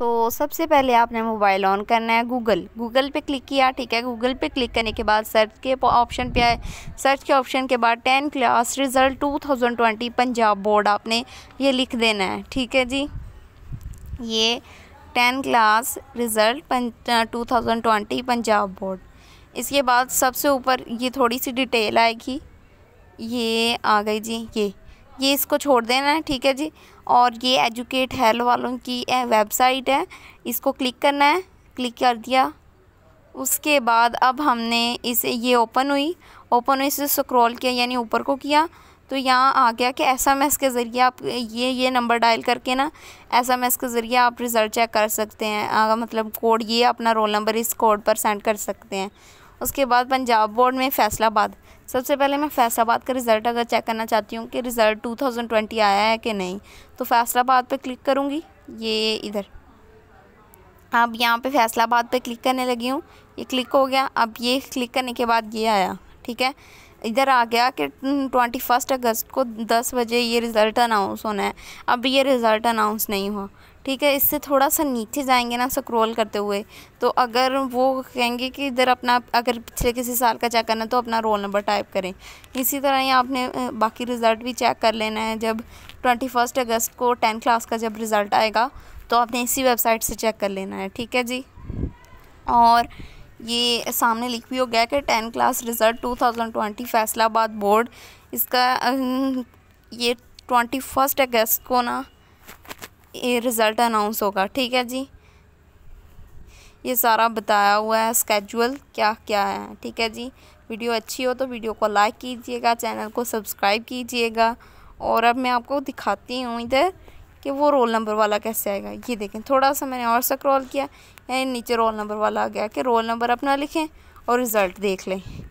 सो so, सबसे पहले आपने मोबाइल ऑन करना है गूगल गूगल पे क्लिक किया ठीक है गूगल पे क्लिक करने के बाद सर्च के ऑप्शन पे आए सर्च के ऑप्शन के बाद ten class result two thousand twenty Punjab board आपने ये लिख देना है ठीक है जी ये ten class result two thousand twenty Punjab board इसके बाद सबसे ऊपर ये थोड़ी सी डिटेल आएगी ये आ गई जी ये ये इसको छोड़ देना है ठीक है जी और ये एजुकेट हेल्प वालों की वेबसाइट है इसको क्लिक करना है क्लिक कर दिया उसके बाद अब हमने इसे ये ओपन हुई ओपन हुई इसे स्क्रॉल किया यानी ऊपर को किया तो यहाँ आ गया कि एस एम एस के ज़रिए आप ये ये नंबर डायल करके ना एस एम एस के ज़रिए आप रिज़ल्ट चेक कर सकते हैं मतलब कोड ये अपना रोल नंबर इस कोड पर सेंड कर सकते हैं उसके बाद पंजाब बोर्ड में फैसलाबाद सबसे पहले मैं फैसलाबाद का रिज़ल्ट अगर चेक करना चाहती हूँ कि रिज़ल्ट 2020 आया है कि नहीं तो फैसलाबाद पे क्लिक करूँगी ये इधर अब यहाँ पे फैसलाबाद पे क्लिक करने लगी हूँ ये क्लिक हो गया अब ये क्लिक करने के बाद ये आया ठीक है इधर आ गया कि ट्वेंटी फर्स्ट अगस्त को दस बजे ये रिज़ल्ट अनाउंस होना है अब ये रिज़ल्ट अनाउंस नहीं हुआ ठीक है इससे थोड़ा सा नीचे जाएंगे ना स्क्रॉल करते हुए तो अगर वो कहेंगे कि इधर अपना अगर पिछले किसी साल का चेक करना है तो अपना रोल नंबर टाइप करें इसी तरह ही आपने बाकी रिज़ल्ट भी चेक कर लेना है जब ट्वेंटी फर्स्ट अगस्त को टेंथ क्लास का जब रिज़ल्ट आएगा तो आपने इसी वेबसाइट से चेक कर लेना है ठीक है जी और ये सामने लिख भी हो गया कि ten class result 2020 Faisalabad board इसका ये ट्वेंटी फर्स्ट अगस्त को ना ये रिज़ल्ट अनाउंस होगा ठीक है जी ये सारा बताया हुआ है स्केजुअल क्या क्या है ठीक है जी वीडियो अच्छी हो तो वीडियो को लाइक कीजिएगा चैनल को सब्सक्राइब कीजिएगा और अब मैं आपको दिखाती हूँ इधर कि वो रोल नंबर वाला कैसे आएगा ये देखें थोड़ा सा मैंने और क्रॉल किया यानी नीचे रोल नंबर वाला आ गया कि रोल नंबर अपना लिखें और रिज़ल्ट देख लें